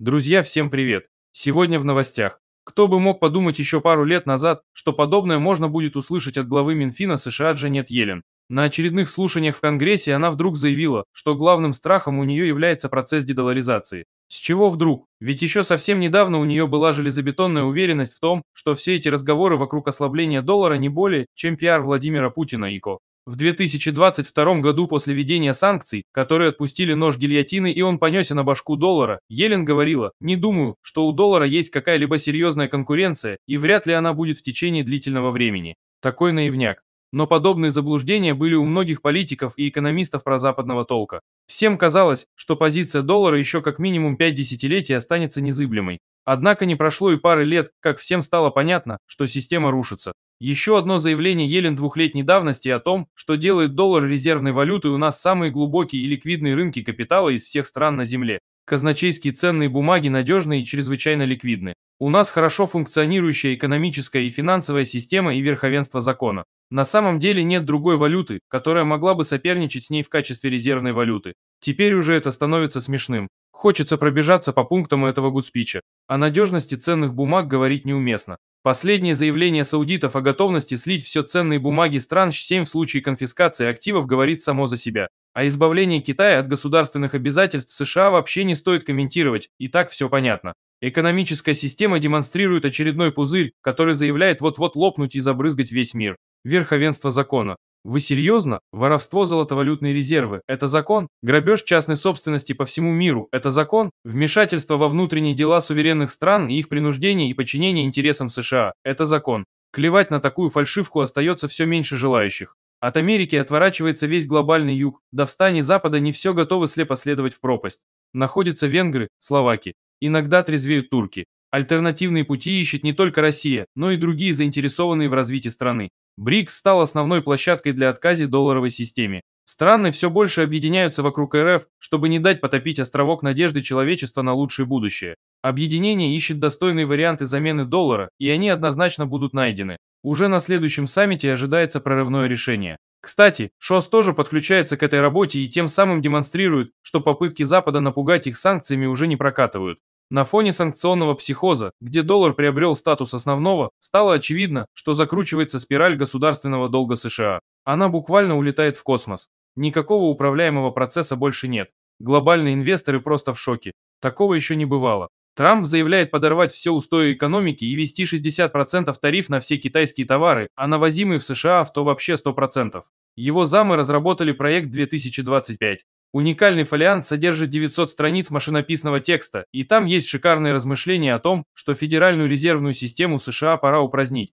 Друзья, всем привет! Сегодня в новостях. Кто бы мог подумать еще пару лет назад, что подобное можно будет услышать от главы Минфина США Джанет Йеллен. На очередных слушаниях в Конгрессе она вдруг заявила, что главным страхом у нее является процесс дедоларизации. С чего вдруг? Ведь еще совсем недавно у нее была железобетонная уверенность в том, что все эти разговоры вокруг ослабления доллара не более, чем пиар Владимира Путина и Ко. В 2022 году после введения санкций, которые отпустили нож гильотины и он понесся на башку доллара, Елен говорила, не думаю, что у доллара есть какая-либо серьезная конкуренция, и вряд ли она будет в течение длительного времени. Такой наивняк. Но подобные заблуждения были у многих политиков и экономистов прозападного толка. Всем казалось, что позиция доллара еще как минимум 5 десятилетий останется незыблемой. Однако не прошло и пары лет, как всем стало понятно, что система рушится. Еще одно заявление Елен двухлетней давности о том, что делает доллар резервной валютой у нас самые глубокие и ликвидные рынки капитала из всех стран на Земле. Казначейские ценные бумаги надежные и чрезвычайно ликвидны. У нас хорошо функционирующая экономическая и финансовая система и верховенство закона. На самом деле нет другой валюты, которая могла бы соперничать с ней в качестве резервной валюты. Теперь уже это становится смешным. Хочется пробежаться по пунктам этого гудспича. О надежности ценных бумаг говорить неуместно. Последнее заявление саудитов о готовности слить все ценные бумаги стран 7 в случае конфискации активов говорит само за себя. А избавление Китая от государственных обязательств США вообще не стоит комментировать, и так все понятно. Экономическая система демонстрирует очередной пузырь, который заявляет вот-вот лопнуть и забрызгать весь мир. Верховенство закона. Вы серьезно? Воровство золотовалютной резервы – это закон? Грабеж частной собственности по всему миру – это закон? Вмешательство во внутренние дела суверенных стран и их принуждение и подчинение интересам США – это закон? Клевать на такую фальшивку остается все меньше желающих. От Америки отворачивается весь глобальный юг, до встани Запада не все готовы слепо следовать в пропасть. Находятся венгры, словаки. Иногда трезвеют турки. Альтернативные пути ищет не только Россия, но и другие заинтересованные в развитии страны. БРИКС стал основной площадкой для отказа долларовой системе. Страны все больше объединяются вокруг РФ, чтобы не дать потопить островок надежды человечества на лучшее будущее. Объединение ищет достойные варианты замены доллара, и они однозначно будут найдены. Уже на следующем саммите ожидается прорывное решение. Кстати, ШОС тоже подключается к этой работе и тем самым демонстрирует, что попытки Запада напугать их санкциями уже не прокатывают. На фоне санкционного психоза, где доллар приобрел статус основного, стало очевидно, что закручивается спираль государственного долга США. Она буквально улетает в космос. Никакого управляемого процесса больше нет. Глобальные инвесторы просто в шоке. Такого еще не бывало. Трамп заявляет подорвать все устои экономики и ввести 60% тариф на все китайские товары, а на возимые в США авто вообще 100%. Его замы разработали проект 2025, Уникальный фолиант содержит 900 страниц машинописного текста, и там есть шикарные размышления о том, что Федеральную резервную систему США пора упразднить.